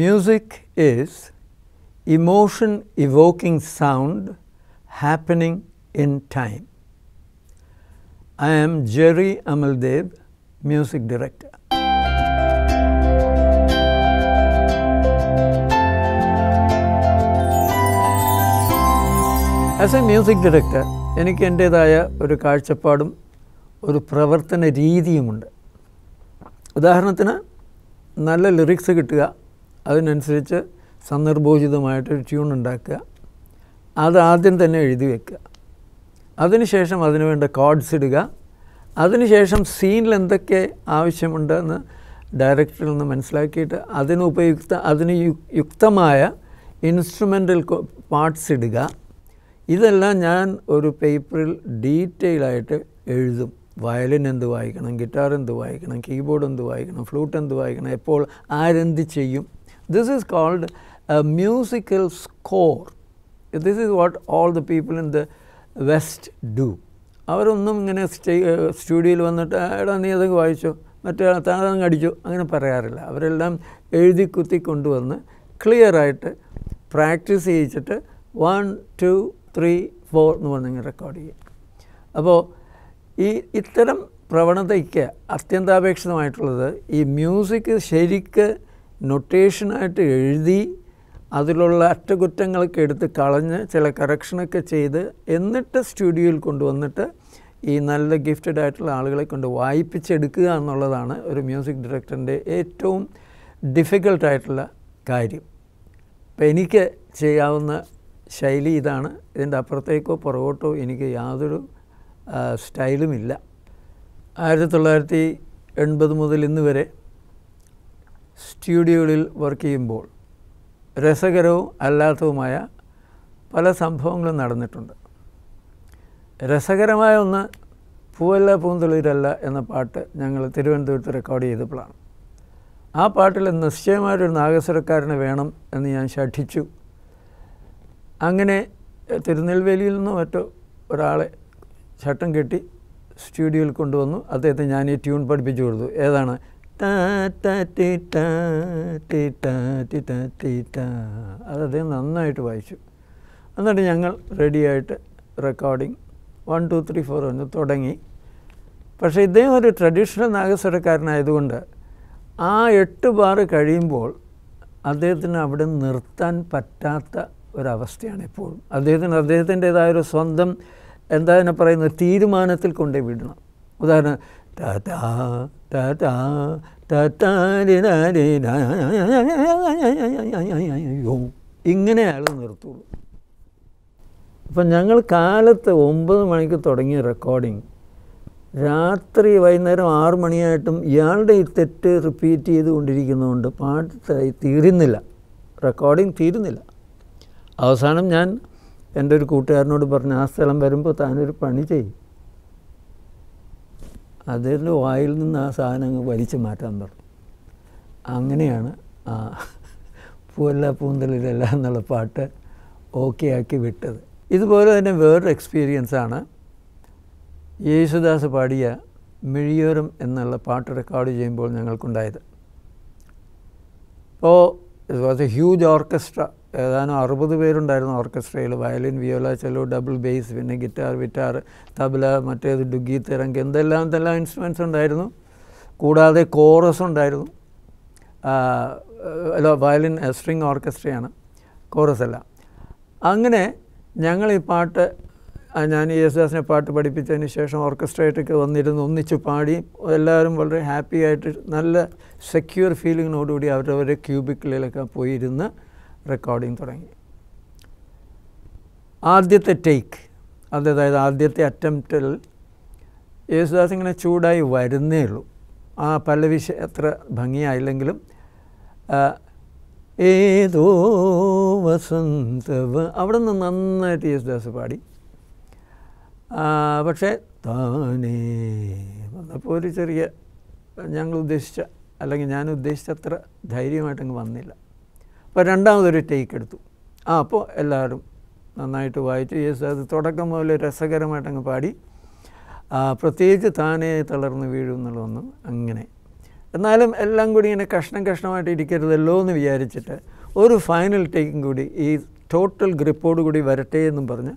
Music is emotion evoking sound happening in time. I am Jerry Amaldev, music director. As a music director എനിക്ക് എൻ്റേതായ ഒരു കാഴ്ചപ്പാടും ഒരു പ്രവർത്തന രീതിയുമുണ്ട് ഉദാഹരണത്തിന് നല്ല ലിറിക്സ് കിട്ടുക അതിനനുസരിച്ച് സന്ദർഭോചിതമായിട്ട് ട്യൂൺ ഉണ്ടാക്കുക അത് ആദ്യം തന്നെ എഴുതി വെക്കുക അതിനുശേഷം അതിനുവേണ്ട വേണ്ട കോഡ്സ് ഇടുക അതിനുശേഷം സീനിൽ എന്തൊക്കെ ആവശ്യമുണ്ടെന്ന് ഡയറക്ടറിൽ നിന്ന് മനസ്സിലാക്കിയിട്ട് അതിന് ഉപയുക്ത അതിന് യുക്തമായ ഇൻസ്ട്രുമെൻ്റൽ പാർട്സ് ഇടുക ഇതെല്ലാം ഞാൻ ഒരു പേപ്പറിൽ ഡീറ്റെയിൽ ആയിട്ട് എഴുതും വയലിൻ എന്ത് വായിക്കണം ഗിറ്റാർ എന്ത് വായിക്കണം കീബോർഡ് എന്ത് വായിക്കണം ഫ്ലൂട്ട് എന്ത് വായിക്കണം എപ്പോൾ ആരെന്ത് ചെയ്യും This is called a musical score. This is what all the people in the West do. അവരൊന്നും ഇങ്ങനെ സ്റ്റുഡിയോയിൽ വന്നിട്ട് എടാ നീ അതൊക്കെ വായിച്ചോ മറ്റേ താനതങ്ങ് അടിച്ചു അങ്ങനെ പറയാറില്ല അവരെല്ലാം എഴുതി കുത്തി കൊണ്ടുവന്ന് ക്ലിയറായിട്ട് പ്രാക്ടീസ് ചെയ്യിച്ചിട്ട് വൺ ടു ത്രീ ഫോർ എന്ന് പറഞ്ഞിങ്ങനെ റെക്കോർഡ് ചെയ്യും അപ്പോൾ ഈ ഇത്തരം പ്രവണതയ്ക്ക് അത്യന്താപേക്ഷിതമായിട്ടുള്ളത് ഈ മ്യൂസിക് ശരിക്ക് നൊട്ടേഷനായിട്ട് എഴുതി അതിലുള്ള അറ്റകുറ്റങ്ങളൊക്കെ എടുത്ത് കളഞ്ഞ് ചില കറക്ഷനൊക്കെ ചെയ്ത് എന്നിട്ട് സ്റ്റുഡിയോയിൽ കൊണ്ടുവന്നിട്ട് ഈ നല്ല ഗിഫ്റ്റഡ് ആയിട്ടുള്ള ആളുകളെ കൊണ്ട് വായിപ്പിച്ചെടുക്കുക എന്നുള്ളതാണ് ഒരു മ്യൂസിക് ഡയറക്ടറിൻ്റെ ഏറ്റവും ഡിഫിക്കൽട്ടായിട്ടുള്ള കാര്യം അപ്പം എനിക്ക് ചെയ്യാവുന്ന ശൈലി ഇതാണ് ഇതിൻ്റെ അപ്പുറത്തേക്കോ പുറകോട്ടോ എനിക്ക് യാതൊരു സ്റ്റൈലുമില്ല ആയിരത്തി തൊള്ളായിരത്തി എൺപത് മുതൽ ഇന്ന് വരെ സ്റ്റുഡിയോകളിൽ വർക്ക് ചെയ്യുമ്പോൾ രസകരവും അല്ലാത്തതുമായ പല സംഭവങ്ങളും നടന്നിട്ടുണ്ട് രസകരമായ ഒന്ന് പൂവല്ല പൂന്തുളിരല്ല എന്ന പാട്ട് ഞങ്ങൾ തിരുവനന്തപുരത്ത് റെക്കോർഡ് ചെയ്തപ്പോഴാണ് ആ പാട്ടിൽ നിശ്ചയമായിട്ടൊരു നാഗസ്വരക്കാരനെ വേണം എന്ന് ഞാൻ ശഠിച്ചു അങ്ങനെ തിരുനെൽവേലിയിൽ നിന്ന് മറ്റോ ഒരാളെ ചട്ടം കെട്ടി സ്റ്റുഡിയോയിൽ കൊണ്ടുവന്നു അദ്ദേഹത്തെ ഞാൻ ഈ ട്യൂൺ പഠിപ്പിച്ചു കൊടുത്തു ഏതാണ് അത് നന്നായിട്ട് വായിച്ചു എന്നിട്ട് ഞങ്ങൾ റെഡിയായിട്ട് recording one two three four എന്ന് തുടങ്ങി പക്ഷേ ഇദ്ദേഹം ഒരു ട്രഡീഷണൽ നാഗസ്വരക്കാരനായതുകൊണ്ട് ആ എട്ട് ബാറ് കഴിയുമ്പോൾ അദ്ദേഹത്തിന് അവിടെ നിർത്താൻ പറ്റാത്ത ഒരവസ്ഥയാണ് എപ്പോഴും അദ്ദേഹത്തിന് അദ്ദേഹത്തിൻ്റേതായ ഒരു സ്വന്തം എന്താ പറയുന്നത് തീരുമാനത്തിൽ കൊണ്ടേ വിടണം ഉദാഹരണം ഇങ്ങനെ അയാൾ നിർത്തുള്ളൂ അപ്പം ഞങ്ങൾ കാലത്ത് ഒമ്പത് മണിക്ക് തുടങ്ങിയ റെക്കോർഡിങ് രാത്രി വൈകുന്നേരം ആറു മണിയായിട്ടും ഇയാളുടെ ഈ തെറ്റ് റിപ്പീറ്റ് ചെയ്തുകൊണ്ടിരിക്കുന്നതുകൊണ്ട് പാട്ട് തീരുന്നില്ല റെക്കോർഡിങ് തീരുന്നില്ല അവസാനം ഞാൻ എൻ്റെ ഒരു കൂട്ടുകാരനോട് പറഞ്ഞു ആ സ്ഥലം വരുമ്പോൾ താനൊരു പണി ചെയ്യും അദ്ദേഹത്തിൻ്റെ വായിൽ നിന്ന് ആ സാധനം അങ്ങ് വലിച്ചു മാറ്റാൻ പറഞ്ഞു അങ്ങനെയാണ് ആ പൂവല്ല പൂന്തളിരല്ല എന്നുള്ള പാട്ട് ഓക്കെ ആക്കി വിട്ടത് ഇതുപോലെ തന്നെ വേറൊരു എക്സ്പീരിയൻസാണ് യേശുദാസ് പാടിയ മിഴിയോരം എന്നുള്ള പാട്ട് റെക്കോർഡ് ചെയ്യുമ്പോൾ ഞങ്ങൾക്കുണ്ടായത് അപ്പോൾ it was a huge orchestra ഏതാനും അറുപത് പേരുണ്ടായിരുന്നു ഓർക്കസ്ട്രയിൽ violin viola cello double bass പിന്നെ ഗിറ്റാർ വിറ്റാർ തബല മറ്റേത് ഡുഗി തിരങ്ക് എന്തെല്ലാം എന്തെല്ലാം ഇൻസ്ട്രുമെൻസ് ഉണ്ടായിരുന്നു കൂടാതെ കോറസ് ഉണ്ടായിരുന്നു അല്ല വയലിൻ സ്ട്രിങ് ഓർക്കസ്ട്രയാണ് കോറസ് അല്ല അങ്ങനെ ഞങ്ങൾ ഈ പാട്ട് ഞാൻ യേശുദാസിനെ പാട്ട് പഠിപ്പിച്ചതിന് ശേഷം ഓർക്കസ്ട്രയായിട്ടൊക്കെ വന്നിരുന്ന് ഒന്നിച്ച് പാടി എല്ലാവരും വളരെ ഹാപ്പി ആയിട്ട് നല്ല സെക്യൂർ ഫീലിങ്ങിനോടുകൂടി അവരവരുടെ ക്യൂബിക്കിലൊക്കെ പോയിരുന്ന് റെക്കോർഡിങ് തുടങ്ങി ആദ്യത്തെ ടേക്ക് അതായത് ആദ്യത്തെ അറ്റംപ്റ്റിൽ യേശുദാസ് ഇങ്ങനെ ചൂടായി വരുന്നേ ഉള്ളൂ ആ വിഷ എത്ര ഭംഗിയായില്ലെങ്കിലും ഏതോ വസന്തവ് അവിടെ നിന്ന് നന്നായിട്ട് യേശുദാസ് പാടി പക്ഷേ താനേ വന്നപ്പോൾ ഒരു ചെറിയ ഞങ്ങൾ ഉദ്ദേശിച്ച അല്ലെങ്കിൽ ഞാൻ ഉദ്ദേശിച്ച അത്ര ധൈര്യമായിട്ടങ്ങ് വന്നില്ല അപ്പോൾ രണ്ടാമതൊരു ടേക്ക് എടുത്തു ആ അപ്പോൾ എല്ലാവരും നന്നായിട്ട് വായിച്ചു യേശു അത് തുടക്കം മുതൽ രസകരമായിട്ടങ്ങ് പാടി പ്രത്യേകിച്ച് താനേ തളർന്ന് വീഴും എന്നുള്ളതൊന്നും അങ്ങനെ എന്നാലും എല്ലാം കൂടി ഇങ്ങനെ കഷ്ണം കഷ്ണമായിട്ട് ഇരിക്കരുതല്ലോ എന്ന് വിചാരിച്ചിട്ട് ഒരു ഫൈനൽ ടേക്കും കൂടി ഈ ടോട്ടൽ ഗ്രിപ്പോട് കൂടി വരട്ടെ എന്നും പറഞ്ഞ്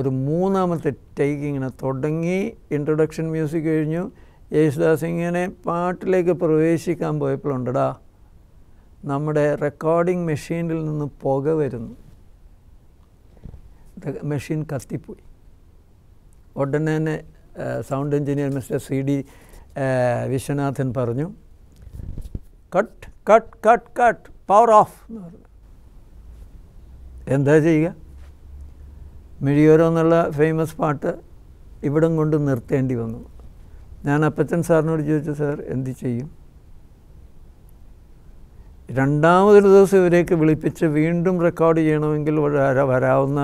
ഒരു മൂന്നാമത്തെ ടേക്ക് ഇങ്ങനെ തുടങ്ങി ഇൻട്രൊഡക്ഷൻ മ്യൂസിക് കഴിഞ്ഞു യേശുദാസ് ഇങ്ങനെ പാട്ടിലേക്ക് പ്രവേശിക്കാൻ പോയപ്പോഴുണ്ടടാ നമ്മുടെ റെക്കോർഡിംഗ് മെഷീനിൽ നിന്ന് പുക വരുന്നു മെഷീൻ കത്തിപ്പോയി ഉടനെ തന്നെ sound engineer mister C D Viswanathan പറഞ്ഞു cut cut cut cut power off എന്ന് പറഞ്ഞു എന്താ ചെയ്യുക മിഴിയോരോ എന്നുള്ള ഫേമസ് പാട്ട് ഇവിടം കൊണ്ട് നിർത്തേണ്ടി വന്നു ഞാൻ അപ്പച്ചൻ സാറിനോട് ചോദിച്ചു സാർ എന്ത് ചെയ്യും രണ്ടാമതൊരു ദിവസം ഇവരേക്ക് വിളിപ്പിച്ച് വീണ്ടും റെക്കോർഡ് ചെയ്യണമെങ്കിൽ വരാവുന്ന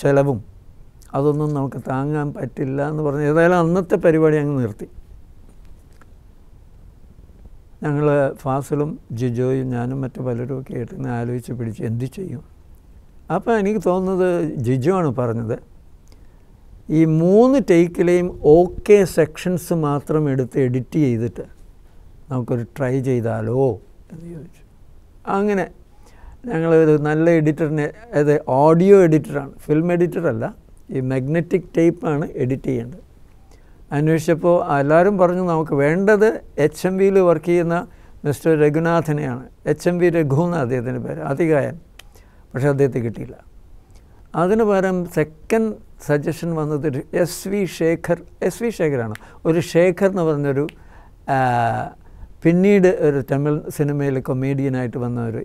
ചിലവും അതൊന്നും നമുക്ക് താങ്ങാൻ പറ്റില്ല എന്ന് പറഞ്ഞ് ഏതായാലും അന്നത്തെ പരിപാടി അങ്ങ് നിർത്തി ഞങ്ങൾ ഫാസിലും ജിജോയും ഞാനും മറ്റു പലരും ഒക്കെ ആയിട്ട് ഇങ്ങനെ ആലോചിച്ച് പിടിച്ച് എന്ത് ചെയ്യും അപ്പോൾ എനിക്ക് തോന്നുന്നത് ജിജോ ആണ് പറഞ്ഞത് ഈ മൂന്ന് ടേക്കിലെയും ഓക്കെ സെക്ഷൻസ് മാത്രം എടുത്ത് എഡിറ്റ് ചെയ്തിട്ട് നമുക്കൊരു ട്രൈ ചെയ്താലോ എന്ന് ചോദിച്ചു അങ്ങനെ ഞങ്ങളൊരു നല്ല എഡിറ്ററിനെ അതായത് ഓഡിയോ എഡിറ്ററാണ് ഫിലിം എഡിറ്ററല്ല ഈ മാഗ്നറ്റിക് ടേപ്പാണ് എഡിറ്റ് ചെയ്യേണ്ടത് അന്വേഷിച്ചപ്പോൾ എല്ലാവരും പറഞ്ഞു നമുക്ക് വേണ്ടത് എച്ച് എം വിയിൽ വർക്ക് ചെയ്യുന്ന മിസ്റ്റർ രഘുനാഥനെയാണ് എച്ച് എം വി രഘു എന്ന അദ്ദേഹത്തിൻ്റെ പേര് അതികായൻ പക്ഷേ അദ്ദേഹത്തെ കിട്ടിയില്ല അതിന് പകരം സെക്കൻഡ് സജഷൻ വന്നത് S V Shekhar S V ശേഖരാണ് ഒരു ശേഖർ എന്ന് പറഞ്ഞൊരു പിന്നീട് ഒരു തമിഴ് സിനിമയിൽ കൊമേഡിയനായിട്ട് വന്ന ഒരു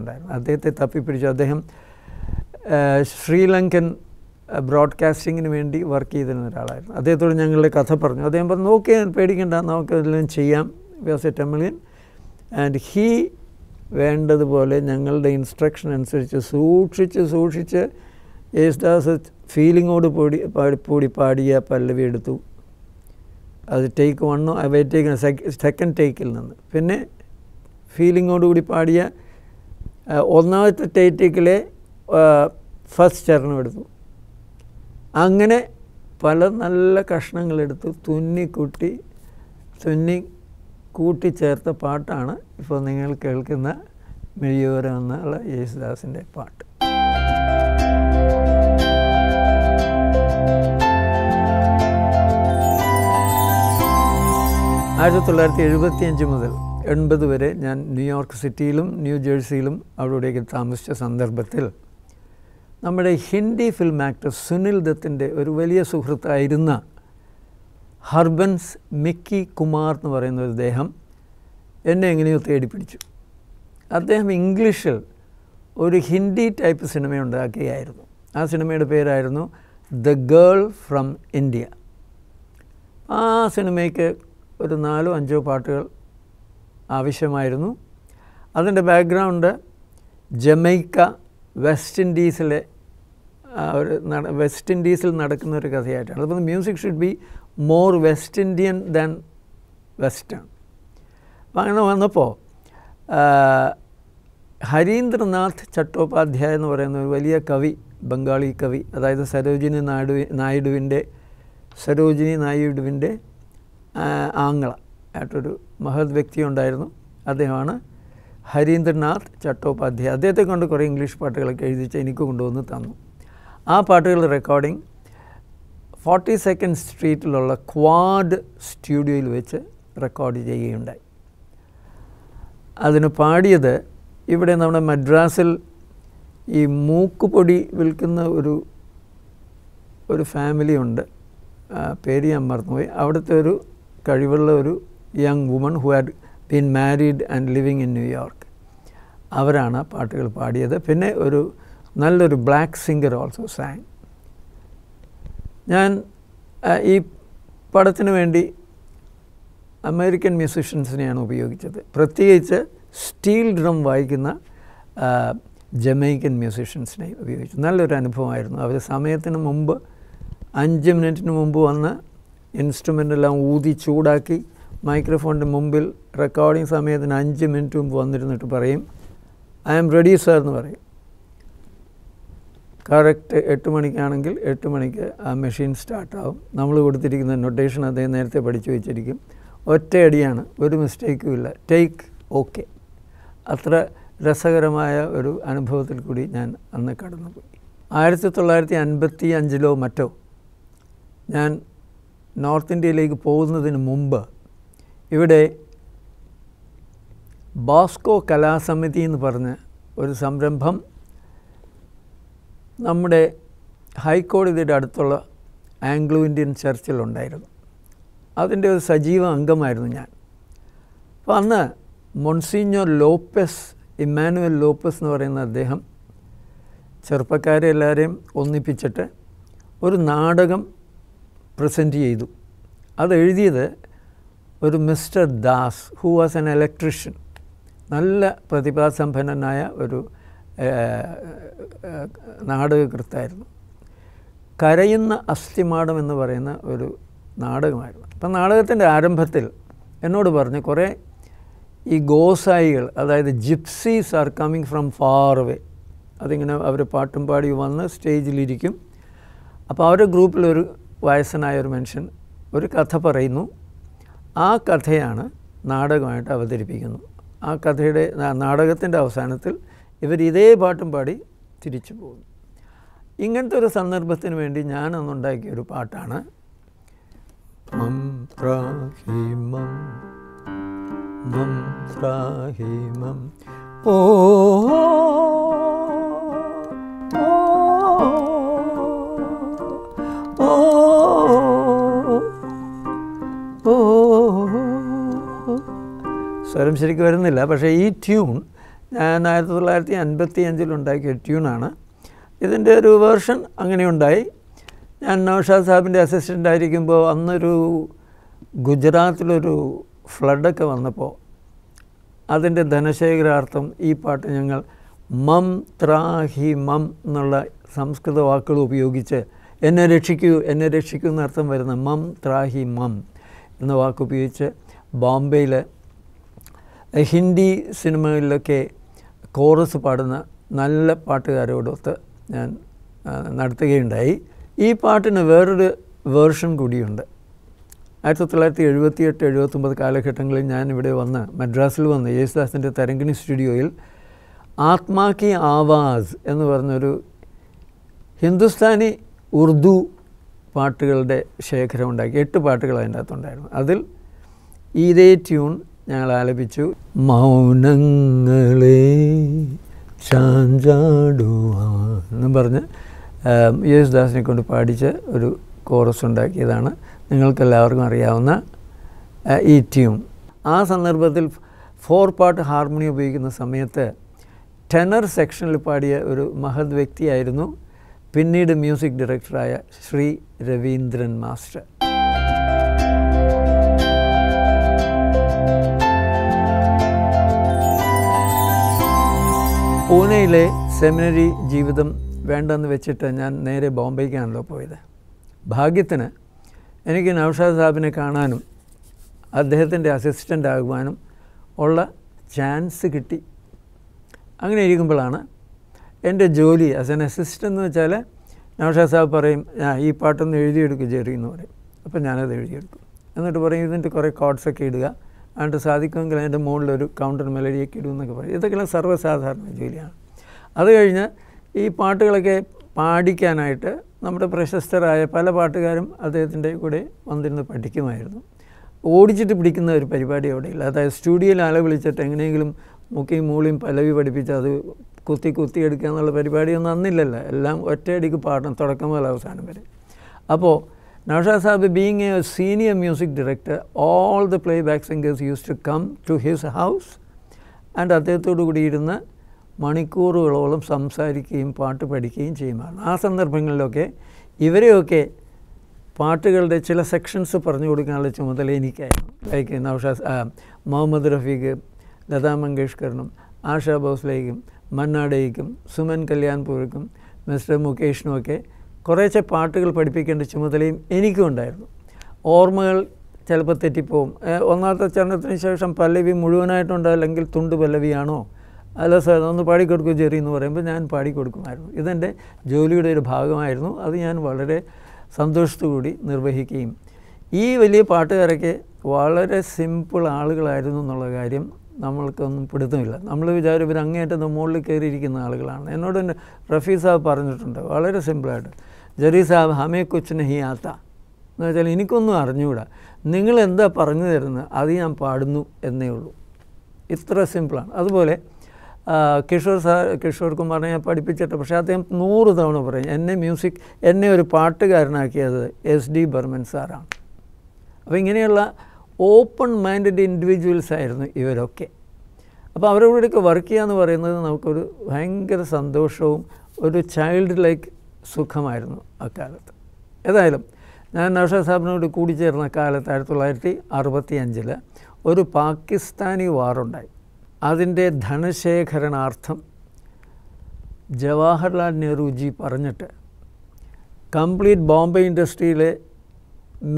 ഉണ്ടായിരുന്നു അദ്ദേഹത്തെ തപ്പിപ്പിടിച്ചു അദ്ദേഹം ശ്രീലങ്കൻ ബ്രോഡ്കാസ്റ്റിങ്ങിന് വേണ്ടി വർക്ക് ചെയ്തിരുന്ന ഒരാളായിരുന്നു അദ്ദേഹത്തോട് ഞങ്ങളുടെ കഥ പറഞ്ഞു അദ്ദേഹം പറഞ്ഞു ഓക്കെ പേടിക്കണ്ട നമുക്ക് എല്ലാം ചെയ്യാം വ്യാസ തമിഴിൻ ആൻഡ് ഹീ വേണ്ടതുപോലെ ഞങ്ങളുടെ ഇൻസ്ട്രക്ഷൻ അനുസരിച്ച് സൂക്ഷിച്ച് സൂക്ഷിച്ച് യേശുദാസ് ഫീലിങ്ങോട് പൂടി പാടി പാടിയ പല്ലവി എടുത്തു അത് ടേക്ക് വണ്ണോ ടേക്ക് സെക്കൻഡ് ടേക്കിൽ നിന്ന് പിന്നെ ഫീലിങ്ങോടുകൂടി പാടിയ ഒന്നാമത്തെ ടേക്കിലെ ഫസ്റ്റ് ചരണം എടുത്തു അങ്ങനെ പല നല്ല തുന്നി കൂട്ടി തുന്നി കൂട്ടിച്ചേർത്ത പാട്ടാണ് ഇപ്പോൾ നിങ്ങൾ കേൾക്കുന്ന മെഴിയോരം എന്നുള്ള യേശുദാസിൻ്റെ പാട്ട് ആയിരത്തി തൊള്ളായിരത്തി അഞ്ച് മുതൽ എൺപത് വരെ ഞാൻ ന്യൂയോർക്ക് സിറ്റിയിലും ന്യൂ ജേഴ്സിയിലും അവിടെയൊക്കെ താമസിച്ച സന്ദർഭത്തിൽ നമ്മുടെ ഹിന്ദി ഫിലിം ആക്ടർ സുനിൽ ദത്തിൻ്റെ ഒരു വലിയ സുഹൃത്തായിരുന്ന ഹർബൻസ് മിക്കി കുമാർ എന്ന് പറയുന്ന ഒരു ദേഹം എന്നെ എങ്ങനെയോ തേടി പിടിച്ചു അദ്ദേഹം ഇംഗ്ലീഷിൽ ഒരു ഹിന്ദി ടൈപ്പ് സിനിമ ഉണ്ടാക്കുകയായിരുന്നു ആ സിനിമയുടെ പേരായിരുന്നു ദ ഗേൾ ഫ്രം ഇന്ത്യ ആ സിനിമയ്ക്ക് ഒരു നാലോ അഞ്ചോ പാട്ടുകൾ ആവശ്യമായിരുന്നു അതിൻ്റെ ബാക്ക്ഗ്രൗണ്ട് ജമൈക്ക വെസ്റ്റ് ഇൻഡീസിലെ ഒരു വെസ്റ്റ് ഇൻഡീസിൽ നടക്കുന്ന ഒരു കഥയായിട്ടാണ് അതുപോലെ music should be more West Indian than western അപ്പം അങ്ങനെ വന്നപ്പോൾ ഹരീന്ദ്രനാഥ് ചട്ടോപാധ്യായ എന്ന് പറയുന്ന ഒരു വലിയ കവി ബംഗാളി കവി അതായത് സരോജിനി നായിഡു നായിഡുവിൻ്റെ സരോജിനി നായിഡുവിൻ്റെ ആങ്ങള ആയിട്ടൊരു മഹത് വ്യക്തി ഉണ്ടായിരുന്നു അദ്ദേഹമാണ് ഹരീന്ദ്രനാഥ് ചട്ടോപാധ്യായ അദ്ദേഹത്തെ കൊണ്ട് കുറേ ഇംഗ്ലീഷ് പാട്ടുകളൊക്കെ എഴുതിച്ച് എനിക്ക് കൊണ്ടുവന്ന് തന്നു ആ പാട്ടുകളുടെ റെക്കോർഡിംഗ് ഫോർട്ടി സെക്കൻഡ് സ്ട്രീറ്റിലുള്ള ക്വാഡ് സ്റ്റുഡിയോയിൽ വെച്ച് റെക്കോർഡ് ചെയ്യുകയുണ്ടായി അതിന് പാടിയത് ഇവിടെ നമ്മുടെ മദ്രാസിൽ ഈ മൂക്കുപൊടി വിൽക്കുന്ന ഒരു ഒരു ഫാമിലിയുണ്ട് ഉണ്ട് പേര് ഞാൻ മറന്നുപോയി അവിടുത്തെ ഒരു കഴിവുള്ള ഒരു young woman who had been married and living in New York അവരാണ് ആ പാട്ടുകൾ പാടിയത് പിന്നെ ഒരു നല്ലൊരു ബ്ലാക്ക് സിംഗർ ഓൾസോ സാങ് ഞാൻ ഈ പടത്തിന് വേണ്ടി അമേരിക്കൻ മ്യൂസിഷ്യൻസിനെയാണ് ഉപയോഗിച്ചത് പ്രത്യേകിച്ച് സ്റ്റീൽ ഡ്രം വായിക്കുന്ന ജമൈക്കൻ മ്യൂസിഷ്യൻസിനെ ഉപയോഗിച്ചു നല്ലൊരു അനുഭവമായിരുന്നു അവർ സമയത്തിന് മുമ്പ് അഞ്ച് മിനിറ്റിന് മുമ്പ് വന്ന് ഇൻസ്ട്രുമെൻ്റെല്ലാം ഊതി ചൂടാക്കി മൈക്രോഫോണിൻ്റെ മുമ്പിൽ റെക്കോർഡിംഗ് സമയത്തിന് അഞ്ച് മിനിറ്റ് മുമ്പ് വന്നിരുന്നിട്ട് പറയും ഐ ആം റെഡി സാർ എന്ന് പറയും കറക്റ്റ് എട്ട് മണിക്കാണെങ്കിൽ എട്ട് മണിക്ക് ആ മെഷീൻ സ്റ്റാർട്ടാവും നമ്മൾ കൊടുത്തിരിക്കുന്ന നൊട്ടേഷൻ അദ്ദേഹം നേരത്തെ പഠിച്ചു വെച്ചിരിക്കും ഒറ്റയടിയാണ് ഒരു മിസ്റ്റേക്കും ഇല്ല ടേക്ക് ഓക്കെ അത്ര രസകരമായ ഒരു അനുഭവത്തിൽ കൂടി ഞാൻ അന്ന് കടന്നുപോയി ആയിരത്തി തൊള്ളായിരത്തി അൻപത്തി അഞ്ചിലോ മറ്റോ ഞാൻ നോർത്ത് ഇന്ത്യയിലേക്ക് പോകുന്നതിന് മുമ്പ് ഇവിടെ ബാസ്കോ കലാസമിതി എന്ന് പറഞ്ഞ് ഒരു സംരംഭം നമ്മുടെ ഹൈക്കോടതിയുടെ അടുത്തുള്ള ആംഗ്ലോ ഇന്ത്യൻ ചർച്ചിലുണ്ടായിരുന്നു അതിൻ്റെ ഒരു സജീവ അംഗമായിരുന്നു ഞാൻ അപ്പോൾ അന്ന് മൊൺസീഞ്ഞോ ലോപ്പസ് ഇമ്മാനുവൽ ലോപ്പസ് എന്ന് പറയുന്ന അദ്ദേഹം ചെറുപ്പക്കാരെ എല്ലാവരെയും ഒന്നിപ്പിച്ചിട്ട് ഒരു നാടകം പ്രസൻറ്റ് ചെയ്തു അതെഴുതിയത് ഒരു mister Das who was an electrician നല്ല പ്രതിഭാസമ്പന്നനായ ഒരു നാടകകൃത്തായിരുന്നു കരയുന്ന അസ്ഥിമാടം എന്ന് പറയുന്ന ഒരു നാടകമായിരുന്നു അപ്പം നാടകത്തിൻ്റെ ആരംഭത്തിൽ എന്നോട് പറഞ്ഞു കുറേ ഈ ഗോസായികൾ അതായത് gypsies are coming from far away അതിങ്ങനെ അവർ പാട്ടും പാടി വന്ന് സ്റ്റേജിലിരിക്കും അപ്പോൾ അവരുടെ ഗ്രൂപ്പിലൊരു വയസ്സനായ ഒരു മനുഷ്യൻ ഒരു കഥ പറയുന്നു ആ കഥയാണ് നാടകമായിട്ട് അവതരിപ്പിക്കുന്നു ആ കഥയുടെ നാടകത്തിൻ്റെ അവസാനത്തിൽ ഇവർ ഇതേ പാട്ടും പാടി തിരിച്ചു പോകുന്നു ഇങ്ങനത്തെ ഒരു സന്ദർഭത്തിന് വേണ്ടി ഞാനൊന്നുണ്ടാക്കിയ ഒരു പാട്ടാണ് ഓ ഇപ്പോഴും ശരിക്കും വരുന്നില്ല പക്ഷേ ഈ ട്യൂൺ ഞാൻ ആയിരത്തി തൊള്ളായിരത്തി അൻപത്തി ഉണ്ടാക്കിയ ട്യൂണാണ് ഇതിൻ്റെ ഒരു വേർഷൻ അങ്ങനെയുണ്ടായി ഞാൻ നൌഷാദ് സാഹിബിൻ്റെ അസിസ്റ്റൻ്റ് ആയിരിക്കുമ്പോൾ അന്നൊരു ഗുജറാത്തിലൊരു ഫ്ലഡൊക്കെ വന്നപ്പോൾ അതിൻ്റെ ധനശേഖരാർത്ഥം ഈ പാട്ട് ഞങ്ങൾ മം ത്രാഹി മം എന്നുള്ള സംസ്കൃത വാക്കുകൾ ഉപയോഗിച്ച് എന്നെ രക്ഷിക്കൂ എന്നെ രക്ഷിക്കൂ എന്നർത്ഥം വരുന്ന മം ത്രാഹി മം എന്ന വാക്കുപയോഗിച്ച് ബോംബെയിലെ ഹിന്ദി സിനിമകളിലൊക്കെ കോറസ് പാടുന്ന നല്ല പാട്ടുകാരോടൊത്ത് ഞാൻ നടത്തുകയുണ്ടായി ഈ പാട്ടിന് വേറൊരു വേർഷൻ കൂടിയുണ്ട് ആയിരത്തി തൊള്ളായിരത്തി എഴുപത്തി എട്ട് ഒമ്പത് കാലഘട്ടങ്ങളിൽ ഞാൻ ഇവിടെ വന്ന് മദ്രാസിൽ വന്ന് യേശുദാസിൻ്റെ തരംഗിണി സ്റ്റുഡിയോയിൽ ആത്മാക്കി ആവാസ് എന്ന് പറഞ്ഞൊരു ഹിന്ദുസ്ഥാനി ഉറുദു പാട്ടുകളുടെ ശേഖരം ഉണ്ടാക്കി എട്ട് പാട്ടുകൾ അതിൻ്റെ അകത്തുണ്ടായിരുന്നു അതിൽ ഇതേ ട്യൂൺ ഞങ്ങൾ ആലപിച്ചു മൗനങ്ങളെ എന്നും പറഞ്ഞ് യേശുദാസിനെ കൊണ്ട് പാടിച്ച ഒരു കോറസ് ഉണ്ടാക്കിയതാണ് നിങ്ങൾക്കെല്ലാവർക്കും അറിയാവുന്ന ഈ ട്യൂൺ ആ സന്ദർഭത്തിൽ ഫോർ പാർട്ട് ഹാർമോണി ഉപയോഗിക്കുന്ന സമയത്ത് ടെനർ സെക്ഷനിൽ പാടിയ ഒരു മഹത് വ്യക്തിയായിരുന്നു പിന്നീട് മ്യൂസിക് ഡയറക്ടറായ ശ്രീ രവീന്ദ്രൻ മാസ്റ്റർ പൂനെയിലെ സെമിനറി ജീവിതം വേണ്ടെന്ന് വെച്ചിട്ട് ഞാൻ നേരെ ബോംബെക്കാണല്ലോ പോയത് ഭാഗ്യത്തിന് എനിക്ക് നൌഷാദ് സാബിനെ കാണാനും അദ്ദേഹത്തിൻ്റെ അസിസ്റ്റൻ്റ് ആകുവാനും ഉള്ള ചാൻസ് കിട്ടി അങ്ങനെ ഇരിക്കുമ്പോഴാണ് എൻ്റെ ജോലി ആസ് എൻ അസിസ്റ്റൻ്റ് എന്ന് വെച്ചാൽ നൌഷാദ് സാബ് പറയും ഈ പാട്ടൊന്ന് എഴുതിയെടുക്കും ജെറി എന്ന് പറയും അപ്പം ഞാനത് എഴുതിയെടുക്കും എന്നിട്ട് പറയും ഇതിൻ്റെ കുറേ കോഡ്സൊക്കെ ഇടുക ആണ്ട് സാധിക്കുമെങ്കിൽ അതിൻ്റെ മുകളിലൊരു കൗണ്ടർ മെലഡിയൊക്കെ എന്നൊക്കെ പറയും ഇതൊക്കെയുള്ള സർവ്വസാധാരണ ജോലിയാണ് അത് കഴിഞ്ഞ് ഈ പാട്ടുകളൊക്കെ പാടിക്കാനായിട്ട് നമ്മുടെ പ്രശസ്തരായ പല പാട്ടുകാരും അദ്ദേഹത്തിൻ്റെ കൂടെ വന്നിരുന്ന് പഠിക്കുമായിരുന്നു ഓടിച്ചിട്ട് പിടിക്കുന്ന ഒരു പരിപാടി അവിടെയില്ല അതായത് സ്റ്റുഡിയോയിൽ ആളെ വിളിച്ചിട്ട് എങ്ങനെയെങ്കിലും മുക്കിയും മൂളിയും പലവി പഠിപ്പിച്ച് അത് കുത്തി കുത്തി എടുക്കുക എന്നുള്ള പരിപാടിയൊന്നും അന്നില്ലല്ലോ എല്ലാം ഒറ്റയടിക്ക് പാടണം തുടക്കം മുതൽ അവസാനം വരെ അപ്പോൾ Naushad Sahib being a senior music director, all the playback singers used to come to his house and അദ്ദേഹത്തോടു കൂടിയിരുന്ന് മണിക്കൂറുകളോളം സംസാരിക്കുകയും പാട്ട് പഠിക്കുകയും ചെയ്യുമായിരുന്നു ആ സന്ദർഭങ്ങളിലൊക്കെ ഇവരെയൊക്കെ പാട്ടുകളുടെ ചില സെക്ഷൻസ് പറഞ്ഞു കൊടുക്കാനുള്ള ചുമതല എനിക്കായിരുന്നു ലൈക്ക് നൗഷാസ് മുഹമ്മദ് റഫീഖ് ലതാ മങ്കേഷ്കറിനും ആഷ ഭോസ്ലേക്കും മന്നാഡേക്കും സുമൻ കല്യാൺപൂർക്കും മിസ്റ്റർ മുകേഷിനുമൊക്കെ കുറേശ്ശെ പാട്ടുകൾ പഠിപ്പിക്കേണ്ട ചുമതലയും എനിക്കും ഉണ്ടായിരുന്നു ഓർമ്മകൾ ചിലപ്പോൾ തെറ്റിപ്പോവും ഒന്നാമത്തെ ചരണത്തിന് ശേഷം പല്ലവി മുഴുവനായിട്ടുണ്ടോ അല്ലെങ്കിൽ തുണ്ട് പല്ലവിയാണോ അല്ല സാർ ഒന്ന് പാടിക്കൊടുക്കും ജെറി എന്ന് പറയുമ്പോൾ ഞാൻ പാടിക്കൊടുക്കുമായിരുന്നു ഇതെൻ്റെ ജോലിയുടെ ഒരു ഭാഗമായിരുന്നു അത് ഞാൻ വളരെ സന്തോഷത്തോടുകൂടി നിർവഹിക്കുകയും ഈ വലിയ പാട്ടുകാരൊക്കെ വളരെ സിമ്പിൾ ആളുകളായിരുന്നു എന്നുള്ള കാര്യം നമ്മൾക്കൊന്നും പിടുത്തമില്ല നമ്മൾ വിചാരം ഇവർ അങ്ങേറ്റം മുകളിൽ കയറിയിരിക്കുന്ന ആളുകളാണ് എന്നോട് റഫീ സാബ് പറഞ്ഞിട്ടുണ്ട് വളരെ സിമ്പിളായിട്ട് ജെറി സാബ് ഹമേ കുച്ച് നഹി ആത്ത എന്ന് വെച്ചാൽ എനിക്കൊന്നും അറിഞ്ഞുകൂടാ നിങ്ങൾ എന്താ പറഞ്ഞു തരുന്നത് അത് ഞാൻ പാടുന്നു എന്നേ ഉള്ളൂ ഇത്ര സിമ്പിളാണ് അതുപോലെ കിഷോർ സാർ കിഷോർ കുമാറിനെ ഞാൻ പഠിപ്പിച്ചിട്ട് പക്ഷേ അദ്ദേഹം നൂറ് തവണ പറയും എന്നെ മ്യൂസിക് എന്നെ ഒരു പാട്ടുകാരനാക്കിയത് എസ് ഡി ബർമൻ സാറാണ് അപ്പോൾ ഇങ്ങനെയുള്ള ഓപ്പൺ മൈൻഡഡ് ഇൻഡിവിജ്വൽസ് ആയിരുന്നു ഇവരൊക്കെ അപ്പോൾ അവരോടൊക്കെ വർക്ക് ചെയ്യുക എന്ന് പറയുന്നത് നമുക്കൊരു ഭയങ്കര സന്തോഷവും ഒരു ചൈൽഡ് ലൈക്ക് സുഖമായിരുന്നു അക്കാലത്ത് ഏതായാലും ഞാൻ നൌഷാദ് സാബിനോട് കൂടിച്ചേർന്ന കാലത്ത് ആയിരത്തി തൊള്ളായിരത്തി അറുപത്തി അഞ്ചിൽ ഒരു പാകിസ്ഥാനി വാറുണ്ടായി അതിൻ്റെ ധനശേഖരണാർത്ഥം ജവാഹർലാൽ നെഹ്റുജി പറഞ്ഞിട്ട് കംപ്ലീറ്റ് ബോംബെ ഇൻഡസ്ട്രിയിലെ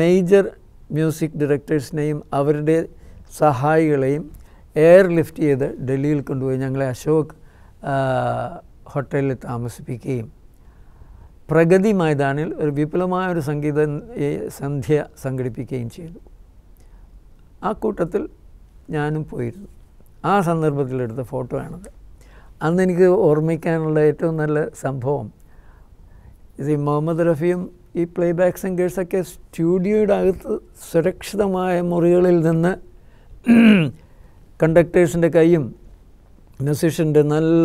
മേജർ മ്യൂസിക് ഡയറക്ടേഴ്സിനെയും അവരുടെ സഹായികളെയും എയർ ലിഫ്റ്റ് ചെയ്ത് ഡൽഹിയിൽ കൊണ്ടുപോയി ഞങ്ങളെ അശോക് ഹോട്ടലിൽ താമസിപ്പിക്കുകയും പ്രഗതി മൈതാനിൽ ഒരു വിപുലമായ ഒരു സംഗീത സന്ധ്യ സംഘടിപ്പിക്കുകയും ചെയ്തു ആ കൂട്ടത്തിൽ ഞാനും പോയിരുന്നു ആ സന്ദർഭത്തിലെടുത്ത ഫോട്ടോ ആണത് അന്ന് എനിക്ക് ഓർമ്മിക്കാനുള്ള ഏറ്റവും നല്ല സംഭവം ഇത് മുഹമ്മദ് റഫിയും ഈ പ്ലേ ബാക്ക് സിംഗേഴ്സൊക്കെ സ്റ്റുഡിയോയുടെ അകത്ത് സുരക്ഷിതമായ മുറികളിൽ നിന്ന് കണ്ടക്ടേഴ്സിൻ്റെ കൈയും മ്യൂസിഷ്യൻ്റെ നല്ല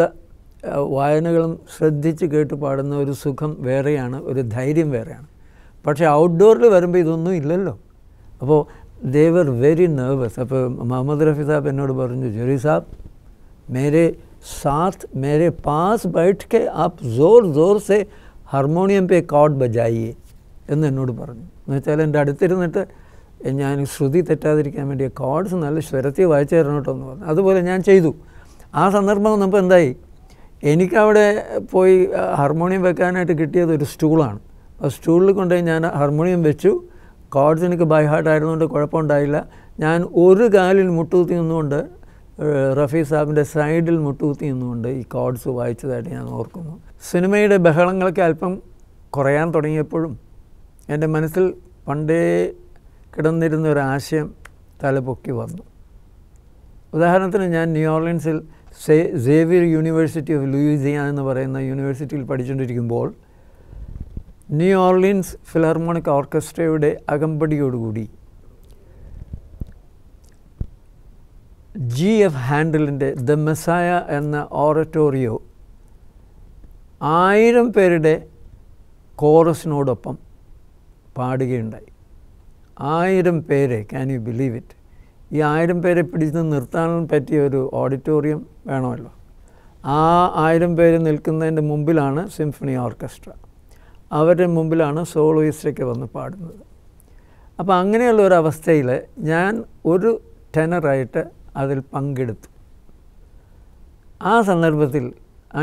വായനകളും ശ്രദ്ധിച്ച് കേട്ട് പാടുന്ന ഒരു സുഖം വേറെയാണ് ഒരു ധൈര്യം വേറെയാണ് പക്ഷേ ഔട്ട്ഡോറിൽ വരുമ്പോൾ ഇതൊന്നും ഇല്ലല്ലോ അപ്പോൾ ദേവർ വെരി നെർവസ് അപ്പോൾ മുഹമ്മദ് റഫി സാബ് എന്നോട് പറഞ്ഞു ജെറി സാബ് മേരെ സാത്ത് മേരെ പാസ് ബൈഠ് കെ ആപ്പ് ജോർ ജോർ സെ ഹാർമോണിയം പേ കോഡ് ബജായിയെ എന്ന് എന്നോട് പറഞ്ഞു എന്ന് വെച്ചാൽ എൻ്റെ അടുത്തിരുന്നിട്ട് ഞാൻ ശ്രുതി തെറ്റാതിരിക്കാൻ വേണ്ടി കോഡ്സ് നല്ല സ്വരത്തിൽ വായിച്ചു തരണം കേട്ടോ എന്ന് പറഞ്ഞു അതുപോലെ ഞാൻ ചെയ്തു ആ സന്ദർഭം നമുക്ക് എന്തായി എനിക്കവിടെ പോയി ഹാർമോണിയം വെക്കാനായിട്ട് കിട്ടിയത് ഒരു സ്റ്റൂളാണ് ആ സ്റ്റൂളിൽ കൊണ്ടുപോയി ഞാൻ ഹാർമോണിയം വെച്ചു കോഡ്സ് എനിക്ക് ബൈ ഹാർട്ട് ആയിരുന്നുകൊണ്ട് കുഴപ്പമുണ്ടായില്ല ഞാൻ ഒരു കാലിൽ മുട്ടുകുത്തി നിന്നുകൊണ്ട് റഫീ സാബിൻ്റെ സൈഡിൽ മുട്ടുകുത്തി നിന്നുകൊണ്ട് ഈ കോഡ്സ് വായിച്ചതായിട്ട് ഞാൻ ഓർക്കുന്നു സിനിമയുടെ ബഹളങ്ങളൊക്കെ അല്പം കുറയാൻ തുടങ്ങിയപ്പോഴും എൻ്റെ മനസ്സിൽ പണ്ടേ കിടന്നിരുന്ന ഒരു ആശയം തലപൊക്കി വന്നു ഉദാഹരണത്തിന് ഞാൻ ന്യൂ ഓർലിൻസിൽ സേവിയർ യൂണിവേഴ്സിറ്റി ഓഫ് ലൂയിസിയ എന്ന് പറയുന്ന യൂണിവേഴ്സിറ്റിയിൽ പഠിച്ചുകൊണ്ടിരിക്കുമ്പോൾ ന്യൂ ഓർലിൻസ് ഫിലർമോണിക് ഓർക്കസ്ട്രയുടെ അകമ്പടിയോടുകൂടി ജി എഫ് ഹാൻഡലിൻ്റെ ദ മെസായ എന്ന ഓറട്ടോറിയോ ആയിരം പേരുടെ കോറസിനോടൊപ്പം പാടുകയുണ്ടായി ആയിരം പേരെ ക്യാൻ യു ബിലീവ് ഇറ്റ് ഈ ആയിരം പേരെ പിടിച്ച് നിർത്താൻ പറ്റിയ ഒരു ഓഡിറ്റോറിയം വേണമല്ലോ ആ ആയിരം പേര് നിൽക്കുന്നതിൻ്റെ മുമ്പിലാണ് സിംഫണി ഓർക്കസ്ട്ര അവരുടെ മുമ്പിലാണ് സോളോയിസ്റ്റൊക്കെ വന്ന് പാടുന്നത് അപ്പോൾ അങ്ങനെയുള്ള ഒരു അവസ്ഥയിൽ ഞാൻ ഒരു ടെനറായിട്ട് അതിൽ പങ്കെടുത്തു ആ സന്ദർഭത്തിൽ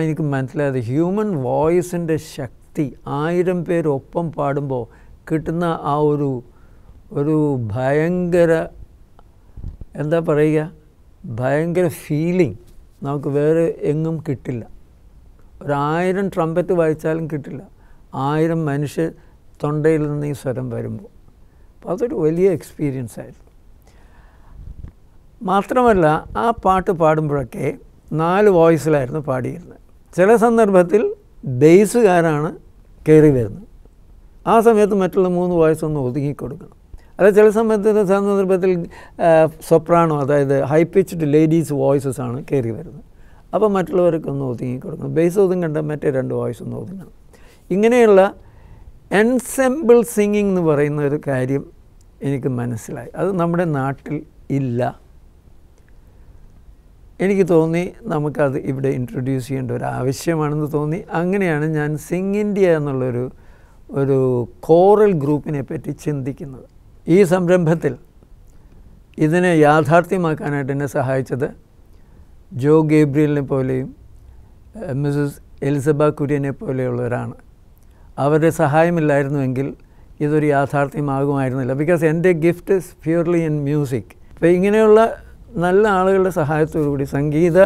എനിക്ക് മനസ്സിലായത് ഹ്യൂമൻ വോയിസിൻ്റെ ശക്തി ആയിരം പേരൊപ്പം പാടുമ്പോൾ കിട്ടുന്ന ആ ഒരു ഒരു ഭയങ്കര എന്താ പറയുക ഭയങ്കര ഫീലിംഗ് നമുക്ക് വേറെ എങ്ങും കിട്ടില്ല ഒരായിരം ട്രംപറ്റ് വായിച്ചാലും കിട്ടില്ല ആയിരം മനുഷ്യ തൊണ്ടയിൽ നിന്ന് ഈ സ്വരം വരുമ്പോൾ അപ്പോൾ അതൊരു വലിയ എക്സ്പീരിയൻസ് ആയിരുന്നു മാത്രമല്ല ആ പാട്ട് പാടുമ്പോഴൊക്കെ നാല് വോയിസിലായിരുന്നു പാടിയിരുന്നത് ചില സന്ദർഭത്തിൽ ബേസുകാരാണ് കയറി വരുന്നത് ആ സമയത്ത് മറ്റുള്ള മൂന്ന് വോയിസ് ഒന്ന് ഒതുങ്ങി അല്ല ചില സമയത്ത് സന്ദർഭത്തിൽ സൊപ്രാണോ അതായത് ഹൈ പിച്ച്ഡ് ലേഡീസ് വോയിസസ് ആണ് കയറി വരുന്നത് അപ്പോൾ മറ്റുള്ളവർക്കൊന്ന് ഒതുങ്ങി കൊടുക്കണം ബേസ് ഒതുങ്ങേണ്ട മറ്റേ രണ്ട് വോയിസ് ഒന്ന് ഒതുങ്ങണം ഇങ്ങനെയുള്ള എൻസെമ്പിൾ സിംഗിങ് എന്ന് പറയുന്ന ഒരു കാര്യം എനിക്ക് മനസ്സിലായി അത് നമ്മുടെ നാട്ടിൽ ഇല്ല എനിക്ക് തോന്നി നമുക്കത് ഇവിടെ ഇൻട്രൊഡ്യൂസ് ചെയ്യേണ്ട ഒരു ആവശ്യമാണെന്ന് തോന്നി അങ്ങനെയാണ് ഞാൻ സിംഗ് ഇന്ത്യ എന്നുള്ളൊരു ഒരു കോറൽ ഗ്രൂപ്പിനെ പറ്റി ചിന്തിക്കുന്നത് ഈ സംരംഭത്തിൽ ഇതിനെ യാഥാർത്ഥ്യമാക്കാനായിട്ട് എന്നെ സഹായിച്ചത് ജോ ഗേബ്രിയലിനെ പോലെയും മിസസ് എലിസബ കുര്യനെ പോലെയുള്ളവരാണ് അവരുടെ സഹായമില്ലായിരുന്നുവെങ്കിൽ ഇതൊരു യാഥാർത്ഥ്യമാകുമായിരുന്നില്ല ബിക്കോസ് എൻ്റെ gift is purely in music അപ്പോൾ ഇങ്ങനെയുള്ള നല്ല ആളുകളുടെ സഹായത്തോടുകൂടി സംഗീത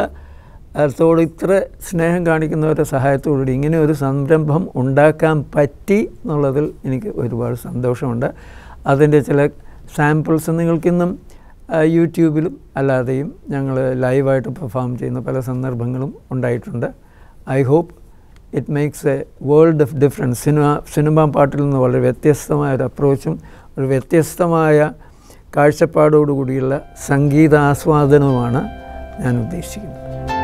ത്തോട് ഇത്ര സ്നേഹം കാണിക്കുന്നവരുടെ സഹായത്തോടുകൂടി ഇങ്ങനെ ഒരു സംരംഭം ഉണ്ടാക്കാൻ പറ്റി എന്നുള്ളതിൽ എനിക്ക് ഒരുപാട് സന്തോഷമുണ്ട് അതിൻ്റെ ചില സാമ്പിൾസ് നിങ്ങൾക്കിന്നും യൂട്യൂബിലും അല്ലാതെയും ഞങ്ങൾ ലൈവായിട്ട് പെർഫോം ചെയ്യുന്ന പല സന്ദർഭങ്ങളും ഉണ്ടായിട്ടുണ്ട് I hope it makes a world of difference cinema cinema പാട്ടിൽ നിന്ന് വളരെ വ്യത്യസ്തമായ ഒരു അപ്രോച്ചും ഒരു വ്യത്യസ്തമായ കാഴ്ചപ്പാടോടുകൂടിയുള്ള സംഗീതാസ്വാദനവുമാണ് ഞാൻ ഉദ്ദേശിക്കുന്നത്